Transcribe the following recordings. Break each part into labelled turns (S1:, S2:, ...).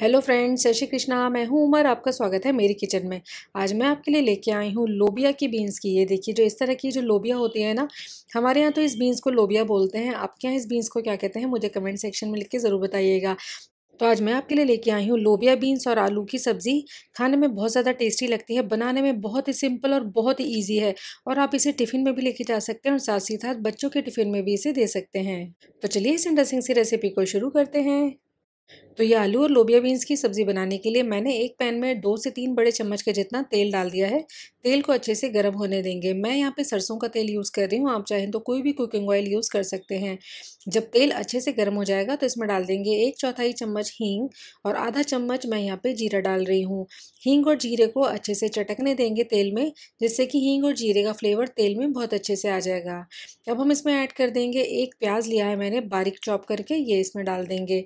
S1: hello friends जय श्री कृष्णा मैं हूं उमर आपका स्वागत है मेरी किचन में आज मैं आपके लिए लेके आई हूं लोबिया की बीन्स की ये देखिए जो इस तरह की जो लोबिया होती है ना हमारे यहाँ तो इस बीन्स को लोबिया बोलते हैं आपके यहाँ इस बीन्स को क्या कहते हैं मुझे कमेंट सेक्शन में लिख के ज़रूर बताइएगा तो आज मैं आपके लिए लेके आई हूँ लोबिया बीन्स और आलू की सब्ज़ी खाने में बहुत ज़्यादा टेस्टी लगती है बनाने में बहुत ही सिंपल और बहुत ही ईजी है और आप इसे टिफ़िन में भी लेके जा सकते हैं और साथ ही साथ बच्चों के टिफ़िन में भी इसे दे सकते हैं तो चलिए इस इंटरेस्टिंग सी रेसिपी को शुरू करते हैं तो ये आलू और लोबिया बीन्स की सब्ज़ी बनाने के लिए मैंने एक पैन में दो से तीन बड़े चम्मच के जितना तेल डाल दिया है तेल को अच्छे से गर्म होने देंगे मैं यहाँ पे सरसों का तेल यूज़ कर रही हूँ आप चाहें तो कोई भी कुकिंग ऑयल यूज़ कर सकते हैं जब तेल अच्छे से गर्म हो जाएगा तो इसमें डाल देंगे एक चौथाई चम्मच हींग और आधा चम्मच मैं यहाँ पर जीरा डाल रही हूँ हींग और जीरे को अच्छे से चटकने देंगे तेल में जिससे कि हींग और जीरे का फ्लेवर तेल में बहुत अच्छे से आ जाएगा अब हम इसमें ऐड कर देंगे एक प्याज लिया है मैंने बारीक चॉप करके ये इसमें डाल देंगे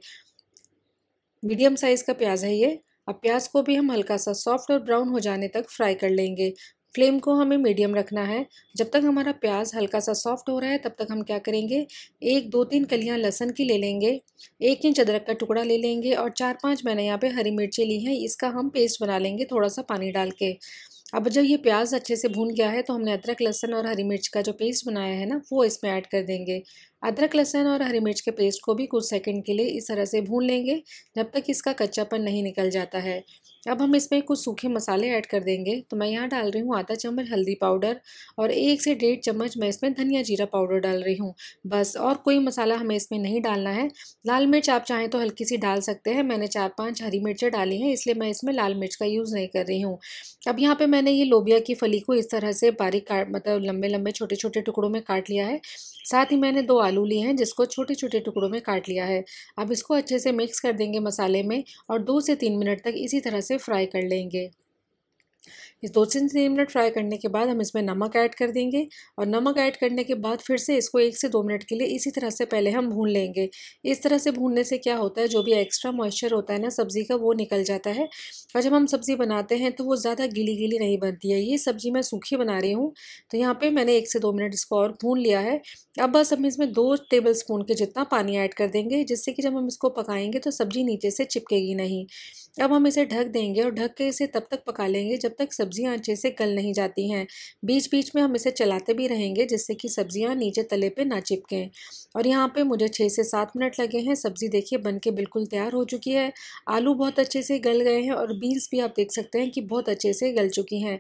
S1: मीडियम साइज़ का प्याज है ये अब प्याज को भी हम हल्का सा सॉफ्ट और ब्राउन हो जाने तक फ्राई कर लेंगे फ्लेम को हमें मीडियम रखना है जब तक हमारा प्याज हल्का सा सॉफ्ट हो रहा है तब तक हम क्या करेंगे एक दो तीन कलियां लहसन की ले लेंगे एक इंच अदरक का टुकड़ा ले लेंगे और चार पांच मैंने यहाँ पे हरी मिर्ची ली है इसका हम पेस्ट बना लेंगे थोड़ा सा पानी डाल के अब जब ये प्याज अच्छे से भून गया है तो हमने अदरक लहसन और हरी मिर्च का जो पेस्ट बनाया है ना वो इसमें ऐड कर देंगे अदरक लहसन और हरी मिर्च के पेस्ट को भी कुछ सेकंड के लिए इस तरह से भून लेंगे जब तक इसका कच्चापन नहीं निकल जाता है अब हम इसमें कुछ सूखे मसाले ऐड कर देंगे तो मैं यहाँ डाल रही हूँ आधा चम्मच हल्दी पाउडर और एक से डेढ़ चम्मच मैं इसमें धनिया जीरा पाउडर डाल रही हूँ बस और कोई मसाला हमें इसमें नहीं डालना है लाल मिर्च आप चाहें तो हल्की सी डाल सकते हैं मैंने चार पाँच हरी मिर्चें डाली हैं इसलिए मैं इसमें लाल मिर्च का यूज़ नहीं कर रही हूँ अब यहाँ पर मैंने ये लोबिया की फली को इस तरह से बारीक काट मतलब लंबे लंबे छोटे छोटे टुकड़ों में काट लिया है साथ ही मैंने दो आलू लिए हैं जिसको छोटे छोटे टुकड़ों में काट लिया है अब इसको अच्छे से मिक्स कर देंगे मसाले में और दो से तीन मिनट तक इसी तरह से फ्राई कर लेंगे इस दो से तीन मिनट फ्राई करने के बाद हम इसमें नमक ऐड कर देंगे और नमक ऐड करने के बाद फिर से इसको एक से दो मिनट के लिए इसी तरह से पहले हम भून लेंगे इस तरह से भूनने से क्या होता है जो भी एक्स्ट्रा मॉइस्चर होता है ना सब्ज़ी का वो निकल जाता है और जब हम सब्ज़ी बनाते हैं तो वो ज़्यादा गीली गीली नहीं बनती है ये सब्ज़ी मैं सूखी बना रही हूँ तो यहाँ पर मैंने एक से दो मिनट इसको और भून लिया है अब बस हम इसमें दो टेबल स्पून के जितना पानी ऐड कर देंगे जिससे कि जब हम इसको पकाएंगे तो सब्ज़ी नीचे से चिपकेगी नहीं अब हम इसे ढक देंगे और ढक के इसे तब तक पका लेंगे जब तक सब्जियां अच्छे से गल नहीं जाती हैं बीच बीच में हम इसे चलाते भी रहेंगे जिससे कि सब्जियां नीचे तले पे ना चिपकें और यहाँ पे मुझे छः से सात मिनट लगे हैं सब्ज़ी देखिए बन के बिल्कुल तैयार हो चुकी है आलू बहुत अच्छे से गल गए हैं और बीन्स भी आप देख सकते हैं कि बहुत अच्छे से गल चुकी हैं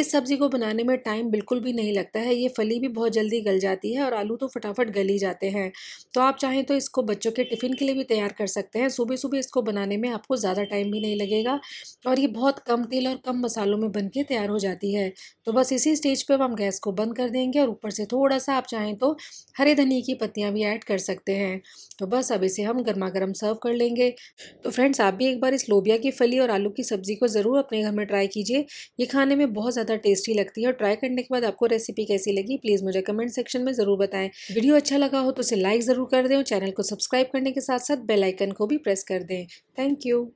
S1: इस सब्ज़ी को बनाने में टाइम बिल्कुल भी नहीं लगता है ये फली भी बहुत जल्दी गल जाती है और आलू तो फटाफट गल ही जाते हैं तो आप चाहें तो इसको बच्चों के टिफ़िन के लिए भी तैयार कर सकते हैं सुबह सुबह इसको बनाने में आपको ज़्यादा टाइम भी नहीं लगेगा और ये बहुत कम तेल और कम मसालों मसालों में बन के तैयार हो जाती है तो बस इसी स्टेज पर हम गैस को बंद कर देंगे और ऊपर से थोड़ा सा आप चाहें तो हरे धनी की पत्तियाँ भी ऐड कर सकते हैं तो बस अब इसे हम गर्मा गर्म सर्व कर लेंगे तो फ्रेंड्स आप भी एक बार इस लोबिया की फली और आलू की सब्ज़ी को ज़रूर अपने घर में ट्राई कीजिए ये खाने में बहुत ज़्यादा टेस्टी लगती है और ट्राई करने के बाद आपको रेसिपी कैसी लगी प्लीज़ मुझे कमेंट सेक्शन में ज़रूर बताएं वीडियो अच्छा लगा हो तो इसे लाइक ज़रूर कर दें और चैनल को सब्सक्राइब करने के साथ साथ बेलाइकन को भी प्रेस कर दें थैंक यू